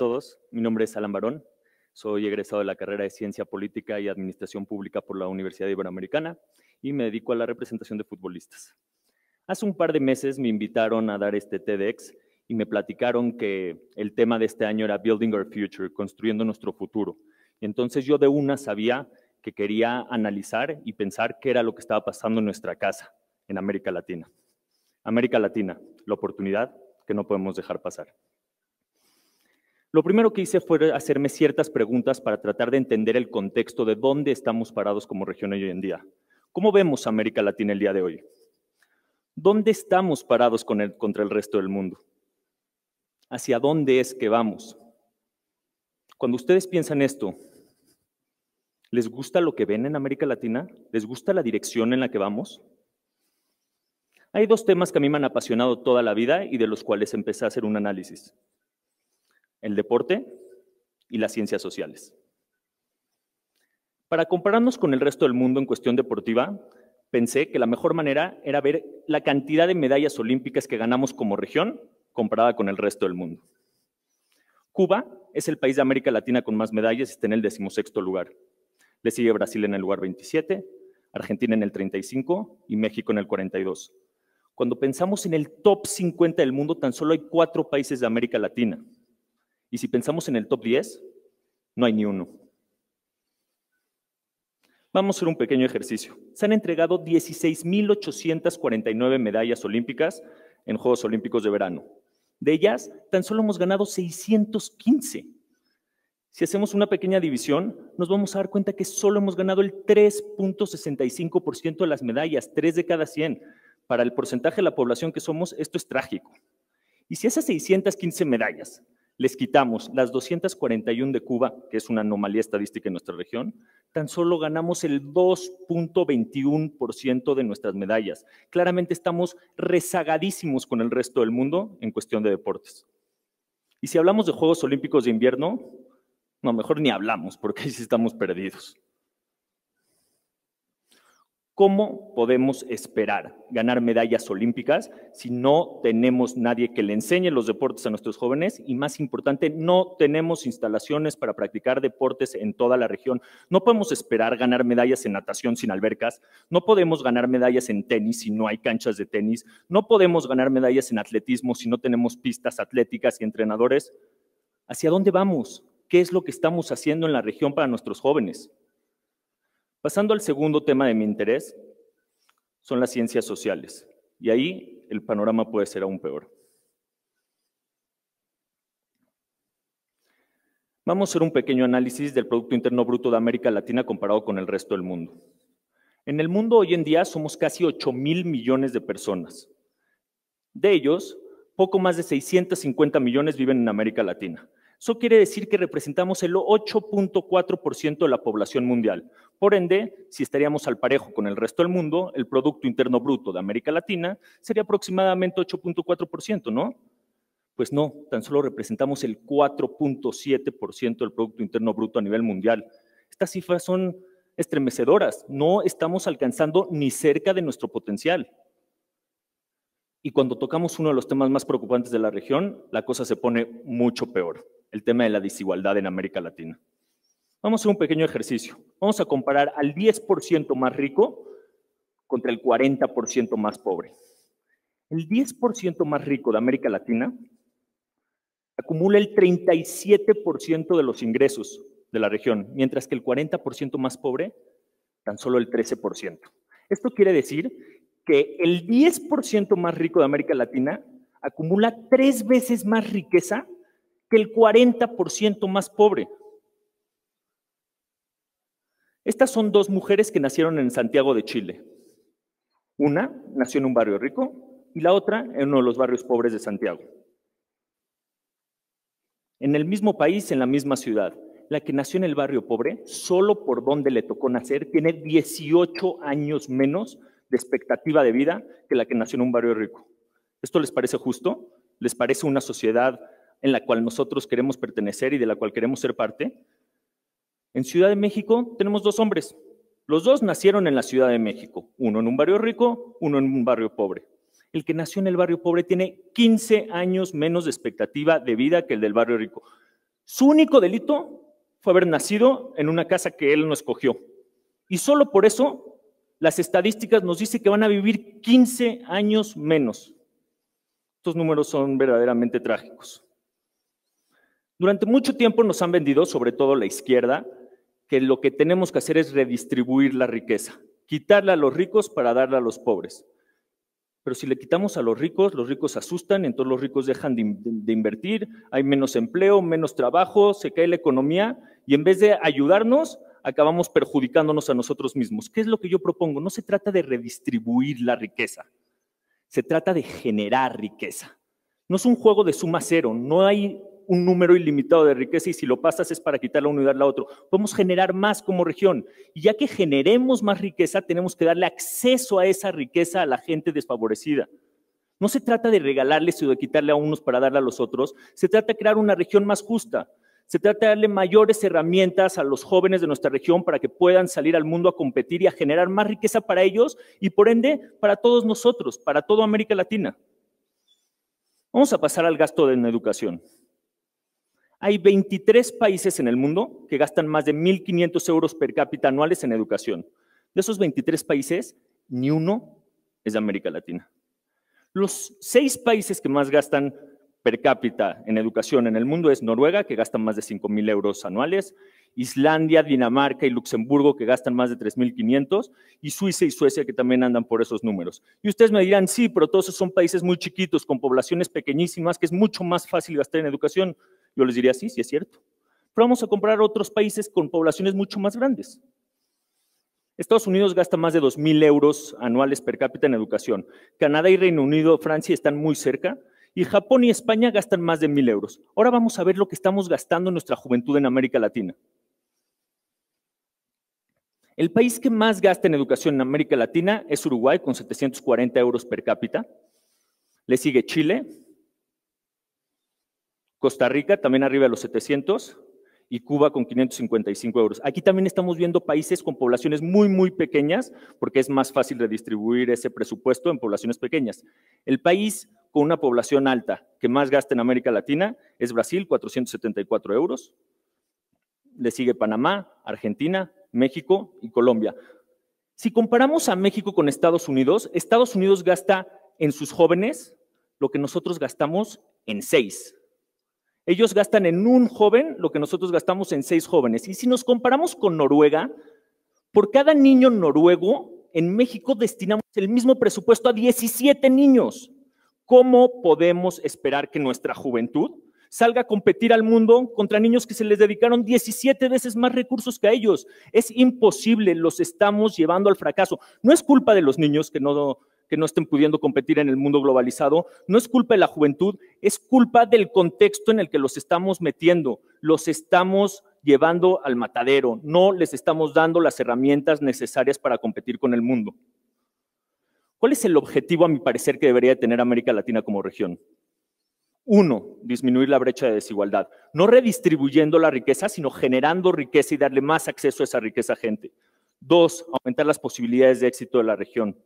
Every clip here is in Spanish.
todos, mi nombre es Alan Barón, soy egresado de la carrera de Ciencia Política y Administración Pública por la Universidad Iberoamericana y me dedico a la representación de futbolistas. Hace un par de meses me invitaron a dar este TEDx y me platicaron que el tema de este año era Building Our Future, construyendo nuestro futuro. entonces yo de una sabía que quería analizar y pensar qué era lo que estaba pasando en nuestra casa, en América Latina. América Latina, la oportunidad que no podemos dejar pasar. Lo primero que hice fue hacerme ciertas preguntas para tratar de entender el contexto de dónde estamos parados como región hoy en día. ¿Cómo vemos América Latina el día de hoy? ¿Dónde estamos parados contra el resto del mundo? ¿Hacia dónde es que vamos? Cuando ustedes piensan esto, ¿les gusta lo que ven en América Latina? ¿Les gusta la dirección en la que vamos? Hay dos temas que a mí me han apasionado toda la vida y de los cuales empecé a hacer un análisis el deporte y las ciencias sociales. Para compararnos con el resto del mundo en cuestión deportiva, pensé que la mejor manera era ver la cantidad de medallas olímpicas que ganamos como región comparada con el resto del mundo. Cuba es el país de América Latina con más medallas y está en el decimosexto lugar. Le sigue Brasil en el lugar 27, Argentina en el 35 y México en el 42. Cuando pensamos en el top 50 del mundo, tan solo hay cuatro países de América Latina. Y si pensamos en el top 10, no hay ni uno. Vamos a hacer un pequeño ejercicio. Se han entregado 16.849 medallas olímpicas en Juegos Olímpicos de Verano. De ellas, tan solo hemos ganado 615. Si hacemos una pequeña división, nos vamos a dar cuenta que solo hemos ganado el 3.65% de las medallas, 3 de cada 100. Para el porcentaje de la población que somos, esto es trágico. Y si esas 615 medallas les quitamos las 241 de Cuba, que es una anomalía estadística en nuestra región, tan solo ganamos el 2.21% de nuestras medallas. Claramente estamos rezagadísimos con el resto del mundo en cuestión de deportes. Y si hablamos de Juegos Olímpicos de invierno, no, mejor ni hablamos, porque ahí sí estamos perdidos. ¿Cómo podemos esperar ganar medallas olímpicas si no tenemos nadie que le enseñe los deportes a nuestros jóvenes? Y más importante, no tenemos instalaciones para practicar deportes en toda la región. No podemos esperar ganar medallas en natación sin albercas. No podemos ganar medallas en tenis si no hay canchas de tenis. No podemos ganar medallas en atletismo si no tenemos pistas atléticas y entrenadores. ¿Hacia dónde vamos? ¿Qué es lo que estamos haciendo en la región para nuestros jóvenes? Pasando al segundo tema de mi interés, son las ciencias sociales. Y ahí el panorama puede ser aún peor. Vamos a hacer un pequeño análisis del Producto Interno Bruto de América Latina comparado con el resto del mundo. En el mundo hoy en día somos casi 8 mil millones de personas. De ellos, poco más de 650 millones viven en América Latina. Eso quiere decir que representamos el 8.4% de la población mundial. Por ende, si estaríamos al parejo con el resto del mundo, el Producto Interno Bruto de América Latina sería aproximadamente 8.4%, ¿no? Pues no, tan solo representamos el 4.7% del Producto Interno Bruto a nivel mundial. Estas cifras son estremecedoras. No estamos alcanzando ni cerca de nuestro potencial. Y cuando tocamos uno de los temas más preocupantes de la región, la cosa se pone mucho peor el tema de la desigualdad en América Latina. Vamos a hacer un pequeño ejercicio. Vamos a comparar al 10% más rico contra el 40% más pobre. El 10% más rico de América Latina acumula el 37% de los ingresos de la región, mientras que el 40% más pobre tan solo el 13%. Esto quiere decir que el 10% más rico de América Latina acumula tres veces más riqueza que el 40% más pobre. Estas son dos mujeres que nacieron en Santiago de Chile. Una nació en un barrio rico y la otra en uno de los barrios pobres de Santiago. En el mismo país, en la misma ciudad, la que nació en el barrio pobre, solo por donde le tocó nacer, tiene 18 años menos de expectativa de vida que la que nació en un barrio rico. ¿Esto les parece justo? ¿Les parece una sociedad en la cual nosotros queremos pertenecer y de la cual queremos ser parte, en Ciudad de México tenemos dos hombres. Los dos nacieron en la Ciudad de México, uno en un barrio rico, uno en un barrio pobre. El que nació en el barrio pobre tiene 15 años menos de expectativa de vida que el del barrio rico. Su único delito fue haber nacido en una casa que él no escogió. Y solo por eso las estadísticas nos dicen que van a vivir 15 años menos. Estos números son verdaderamente trágicos. Durante mucho tiempo nos han vendido, sobre todo la izquierda, que lo que tenemos que hacer es redistribuir la riqueza, quitarla a los ricos para darla a los pobres. Pero si le quitamos a los ricos, los ricos asustan, entonces los ricos dejan de, de, invertir, hay menos empleo, menos trabajo, se cae la economía y en vez de ayudarnos, acabamos perjudicándonos a nosotros mismos. ¿Qué es lo que yo propongo? No se trata de redistribuir la riqueza, se trata de generar riqueza. No es un juego de suma cero, no hay un número ilimitado de riqueza y si lo pasas es para quitar y darle a otro. Podemos generar más como región. Y ya que generemos más riqueza, tenemos que darle acceso a esa riqueza a la gente desfavorecida. No se trata de regalarles o de quitarle a unos para darle a los otros, se trata de crear una región más justa. Se trata de darle mayores herramientas a los jóvenes de nuestra región para que puedan salir al mundo a competir y a generar más riqueza para ellos y por ende para todos nosotros, para toda América Latina. Vamos a pasar al gasto en educación. Hay 23 países en el mundo que gastan más de 1.500 euros per cápita anuales en educación. De esos 23 países, ni uno es de América Latina. Los seis países que más gastan per cápita en educación en el mundo es Noruega, que gasta más de 5.000 euros anuales, Islandia, Dinamarca y Luxemburgo, que gastan más de 3.500, y Suiza y Suecia, que también andan por esos números. Y ustedes me dirán, sí, pero todos esos son países muy chiquitos, con poblaciones pequeñísimas, que es mucho más fácil gastar en educación. Yo les diría, sí, sí es cierto. Pero vamos a comprar otros países con poblaciones mucho más grandes. Estados Unidos gasta más de 2.000 euros anuales per cápita en educación. Canadá y Reino Unido, Francia están muy cerca. Y Japón y España gastan más de 1.000 euros. Ahora vamos a ver lo que estamos gastando en nuestra juventud en América Latina. El país que más gasta en educación en América Latina es Uruguay, con 740 euros per cápita. Le sigue Chile, Costa Rica también arriba a los 700 y Cuba con 555 euros. Aquí también estamos viendo países con poblaciones muy, muy pequeñas porque es más fácil redistribuir ese presupuesto en poblaciones pequeñas. El país con una población alta que más gasta en América Latina es Brasil, 474 euros. Le sigue Panamá, Argentina, México y Colombia. Si comparamos a México con Estados Unidos, Estados Unidos gasta en sus jóvenes lo que nosotros gastamos en seis. Ellos gastan en un joven lo que nosotros gastamos en seis jóvenes. Y si nos comparamos con Noruega, por cada niño noruego en México destinamos el mismo presupuesto a 17 niños. ¿Cómo podemos esperar que nuestra juventud salga a competir al mundo contra niños que se les dedicaron 17 veces más recursos que a ellos? Es imposible, los estamos llevando al fracaso. No es culpa de los niños que no que no estén pudiendo competir en el mundo globalizado, no es culpa de la juventud, es culpa del contexto en el que los estamos metiendo, los estamos llevando al matadero, no les estamos dando las herramientas necesarias para competir con el mundo. ¿Cuál es el objetivo, a mi parecer, que debería tener América Latina como región? Uno, disminuir la brecha de desigualdad, no redistribuyendo la riqueza, sino generando riqueza y darle más acceso a esa riqueza a gente. Dos, aumentar las posibilidades de éxito de la región.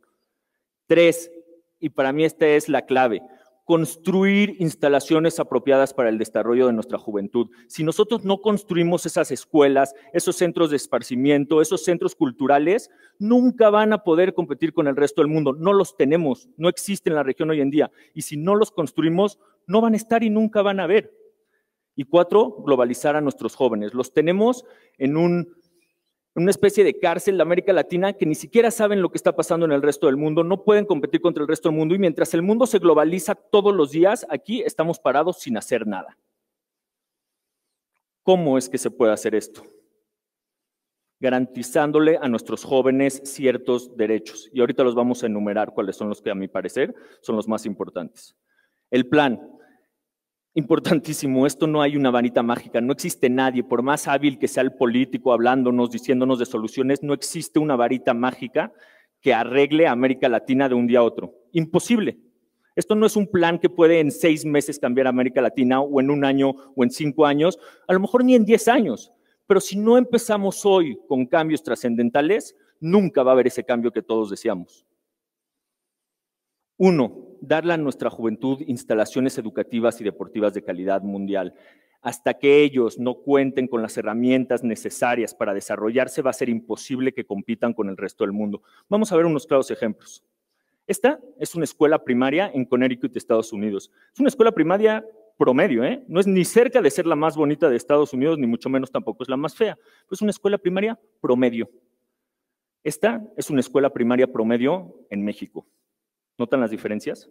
Tres, y para mí esta es la clave, construir instalaciones apropiadas para el desarrollo de nuestra juventud. Si nosotros no construimos esas escuelas, esos centros de esparcimiento, esos centros culturales, nunca van a poder competir con el resto del mundo. No los tenemos, no existen en la región hoy en día. Y si no los construimos, no van a estar y nunca van a haber. Y cuatro, globalizar a nuestros jóvenes. Los tenemos en un una especie de cárcel de América Latina que ni siquiera saben lo que está pasando en el resto del mundo, no pueden competir contra el resto del mundo y mientras el mundo se globaliza todos los días, aquí estamos parados sin hacer nada. ¿Cómo es que se puede hacer esto? garantizándole a nuestros jóvenes ciertos derechos. Y ahorita los vamos a enumerar cuáles son los que a mi parecer son los más importantes. El plan, Importantísimo, esto no hay una varita mágica, no existe nadie, por más hábil que sea el político hablándonos, diciéndonos de soluciones, no existe una varita mágica que arregle a América Latina de un día a otro. Imposible. Esto no es un plan que puede en seis meses cambiar a América Latina o en un año o en cinco años, a lo mejor ni en diez años. Pero si no empezamos hoy con cambios trascendentales, nunca va a haber ese cambio que todos deseamos. Uno, darle a nuestra juventud instalaciones educativas y deportivas de calidad mundial. Hasta que ellos no cuenten con las herramientas necesarias para desarrollarse, va a ser imposible que compitan con el resto del mundo. Vamos a ver unos claros ejemplos. Esta es una escuela primaria en Connecticut, Estados Unidos. Es una escuela primaria promedio, ¿eh? No es ni cerca de ser la más bonita de Estados Unidos, ni mucho menos tampoco es la más fea. Es una escuela primaria promedio. Esta es una escuela primaria promedio en México. ¿Notan las diferencias?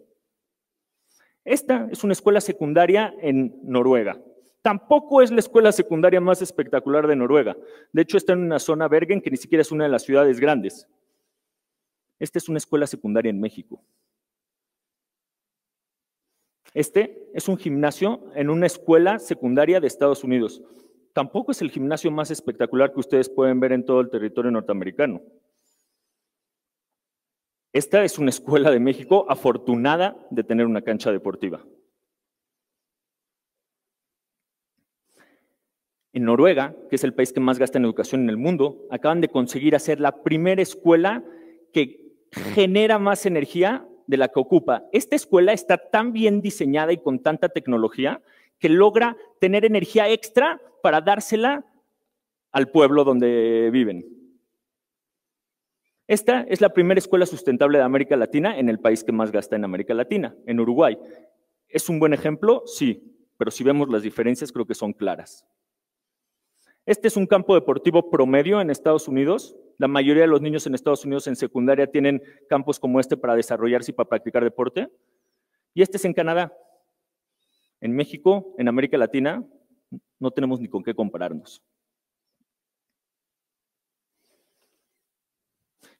Esta es una escuela secundaria en Noruega. Tampoco es la escuela secundaria más espectacular de Noruega. De hecho, está en una zona Bergen que ni siquiera es una de las ciudades grandes. Esta es una escuela secundaria en México. Este es un gimnasio en una escuela secundaria de Estados Unidos. Tampoco es el gimnasio más espectacular que ustedes pueden ver en todo el territorio norteamericano. Esta es una escuela de México afortunada de tener una cancha deportiva. En Noruega, que es el país que más gasta en educación en el mundo, acaban de conseguir hacer la primera escuela que genera más energía de la que ocupa. Esta escuela está tan bien diseñada y con tanta tecnología que logra tener energía extra para dársela al pueblo donde viven. Esta es la primera escuela sustentable de América Latina en el país que más gasta en América Latina, en Uruguay. ¿Es un buen ejemplo? Sí, pero si vemos las diferencias creo que son claras. Este es un campo deportivo promedio en Estados Unidos. La mayoría de los niños en Estados Unidos en secundaria tienen campos como este para desarrollarse y para practicar deporte. Y este es en Canadá. En México, en América Latina, no tenemos ni con qué compararnos.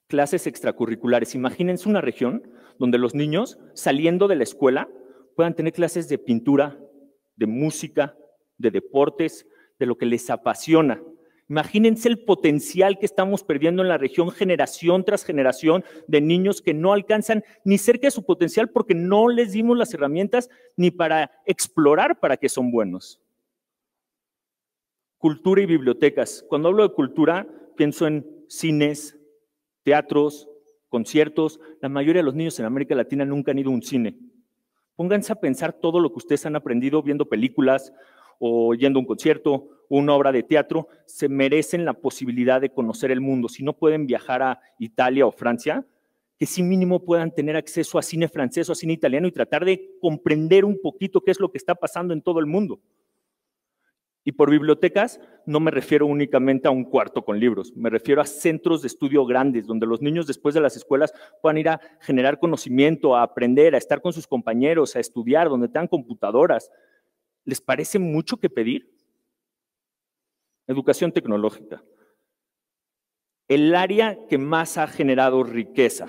clases extracurriculares. Imagínense una región donde los niños, saliendo de la escuela, puedan tener clases de pintura, de música, de deportes, de lo que les apasiona. Imagínense el potencial que estamos perdiendo en la región generación tras generación de niños que no alcanzan ni cerca de su potencial porque no les dimos las herramientas ni para explorar para que son buenos. Cultura y bibliotecas. Cuando hablo de cultura, pienso en cines, teatros, conciertos. La mayoría de los niños en América Latina nunca han ido a un cine. Pónganse a pensar todo lo que ustedes han aprendido viendo películas o yendo a un concierto, una obra de teatro, se merecen la posibilidad de conocer el mundo. Si no pueden viajar a Italia o Francia, que sí mínimo puedan tener acceso a cine francés o a cine italiano y tratar de comprender un poquito qué es lo que está pasando en todo el mundo. Y por bibliotecas no me refiero únicamente a un cuarto con libros, me refiero a centros de estudio grandes, donde los niños después de las escuelas puedan ir a generar conocimiento, a aprender, a estar con sus compañeros, a estudiar, donde tengan computadoras. ¿Les parece mucho que pedir? Educación tecnológica. El área que más ha generado riqueza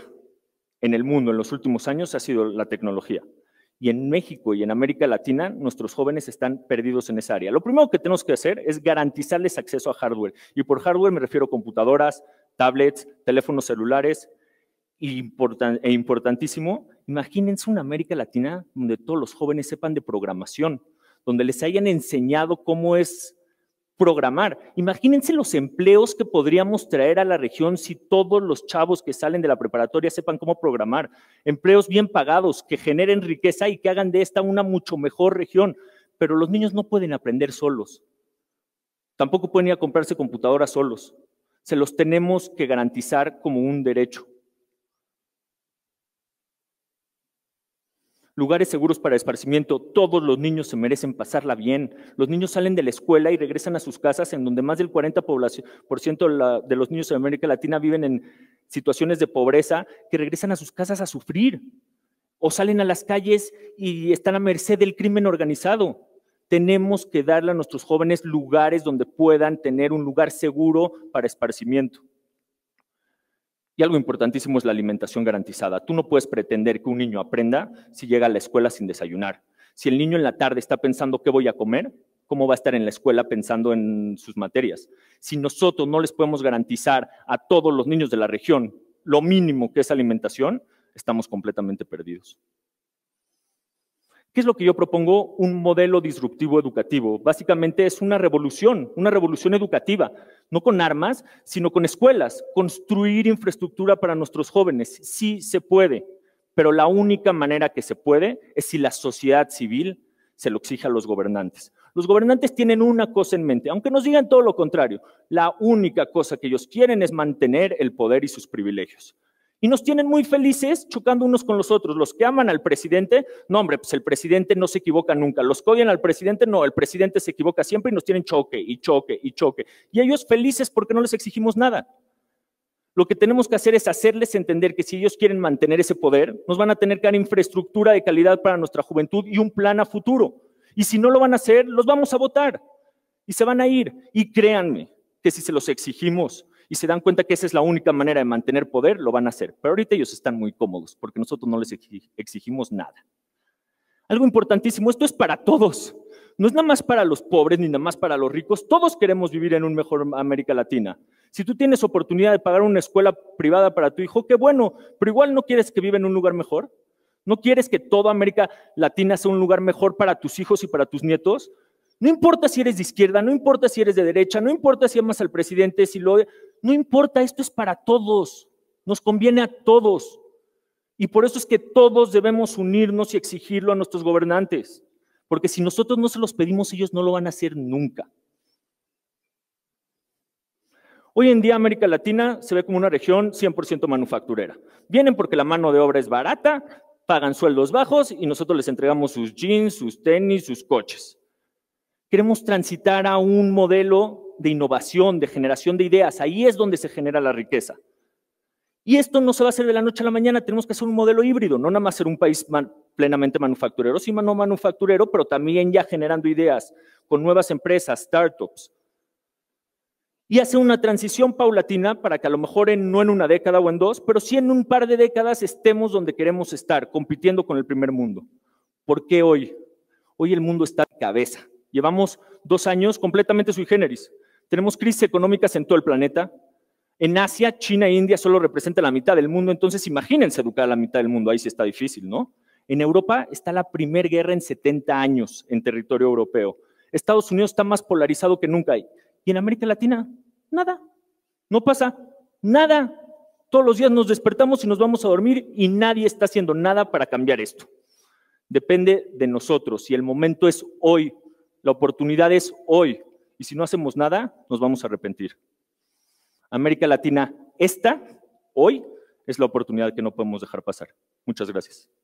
en el mundo en los últimos años ha sido la tecnología. Y en México y en América Latina, nuestros jóvenes están perdidos en esa área. Lo primero que tenemos que hacer es garantizarles acceso a hardware. Y por hardware me refiero a computadoras, tablets, teléfonos celulares. e importantísimo, imagínense una América Latina donde todos los jóvenes sepan de programación, donde les hayan enseñado cómo es programar. Imagínense los empleos que podríamos traer a la región si todos los chavos que salen de la preparatoria sepan cómo programar. Empleos bien pagados, que generen riqueza y que hagan de esta una mucho mejor región. Pero los niños no pueden aprender solos. Tampoco pueden ir a comprarse computadoras solos. Se los tenemos que garantizar como un derecho. lugares seguros para esparcimiento. Todos los niños se merecen pasarla bien. Los niños salen de la escuela y regresan a sus casas, en donde más del 40% de los niños de América Latina viven en situaciones de pobreza, que regresan a sus casas a sufrir. O salen a las calles y están a merced del crimen organizado. Tenemos que darle a nuestros jóvenes lugares donde puedan tener un lugar seguro para esparcimiento. Y algo importantísimo es la alimentación garantizada. Tú no puedes pretender que un niño aprenda si llega a la escuela sin desayunar. Si el niño en la tarde está pensando qué voy a comer, ¿cómo va a estar en la escuela pensando en sus materias? Si nosotros no les podemos garantizar a todos los niños de la región lo mínimo que es alimentación, estamos completamente perdidos. ¿Qué es lo que yo propongo? Un modelo disruptivo educativo. Básicamente es una revolución, una revolución educativa, no con armas, sino con escuelas. Construir infraestructura para nuestros jóvenes, sí se puede, pero la única manera que se puede es si la sociedad civil se lo exige a los gobernantes. Los gobernantes tienen una cosa en mente, aunque nos digan todo lo contrario, la única cosa que ellos quieren es mantener el poder y sus privilegios. Y nos tienen muy felices chocando unos con los otros. Los que aman al presidente, no hombre, pues el presidente no se equivoca nunca. Los que al presidente, no, el presidente se equivoca siempre y nos tienen choque y choque y choque. Y ellos felices porque no les exigimos nada. Lo que tenemos que hacer es hacerles entender que si ellos quieren mantener ese poder, nos van a tener que dar infraestructura de calidad para nuestra juventud y un plan a futuro. Y si no lo van a hacer, los vamos a votar y se van a ir. Y créanme que si se los exigimos y se dan cuenta que esa es la única manera de mantener poder, lo van a hacer. Pero ahorita ellos están muy cómodos porque nosotros no les exigimos nada. Algo importantísimo, esto es para todos. No es nada más para los pobres ni nada más para los ricos. Todos queremos vivir en un mejor América Latina. Si tú tienes oportunidad de pagar una escuela privada para tu hijo, qué bueno, pero igual no quieres que viva en un lugar mejor. ¿No quieres que toda América Latina sea un lugar mejor para tus hijos y para tus nietos? No importa si eres de izquierda, no importa si eres de derecha, no importa si amas al presidente, si lo... No importa, esto es para todos, nos conviene a todos. Y por eso es que todos debemos unirnos y exigirlo a nuestros gobernantes, porque si nosotros no se los pedimos, ellos no lo van a hacer nunca. Hoy en día América Latina se ve como una región 100% manufacturera. Vienen porque la mano de obra es barata, pagan sueldos bajos y nosotros les entregamos sus jeans, sus tenis, sus coches. Queremos transitar a un modelo de innovación, de generación de ideas. Ahí es donde se genera la riqueza. Y esto no se va a hacer de la noche a la mañana, tenemos que hacer un modelo híbrido, no nada más ser un país plenamente manufacturero, sino no manufacturero, pero también ya generando ideas con nuevas empresas, startups. Y hacer una transición paulatina para que a lo mejor no en una década o en dos, pero sí en un par de décadas estemos donde queremos estar, compitiendo con el primer mundo. ¿Por qué hoy? Hoy el mundo está de cabeza. Llevamos dos años completamente sui generis. Tenemos crisis económicas en todo el planeta. En Asia, China e India solo representan la mitad del mundo, entonces imagínense educar a la mitad del mundo, ahí sí está difícil, ¿no? En Europa está la primera guerra en 70 años en territorio europeo. Estados Unidos está más polarizado que nunca. Y en América Latina, nada. No pasa nada. Todos los días nos despertamos y nos vamos a dormir y nadie está haciendo nada para cambiar esto. Depende de nosotros y el momento es hoy la oportunidad es hoy. Y si no hacemos nada, nos vamos a arrepentir. América Latina, esta, hoy, es la oportunidad que no podemos dejar pasar. Muchas gracias.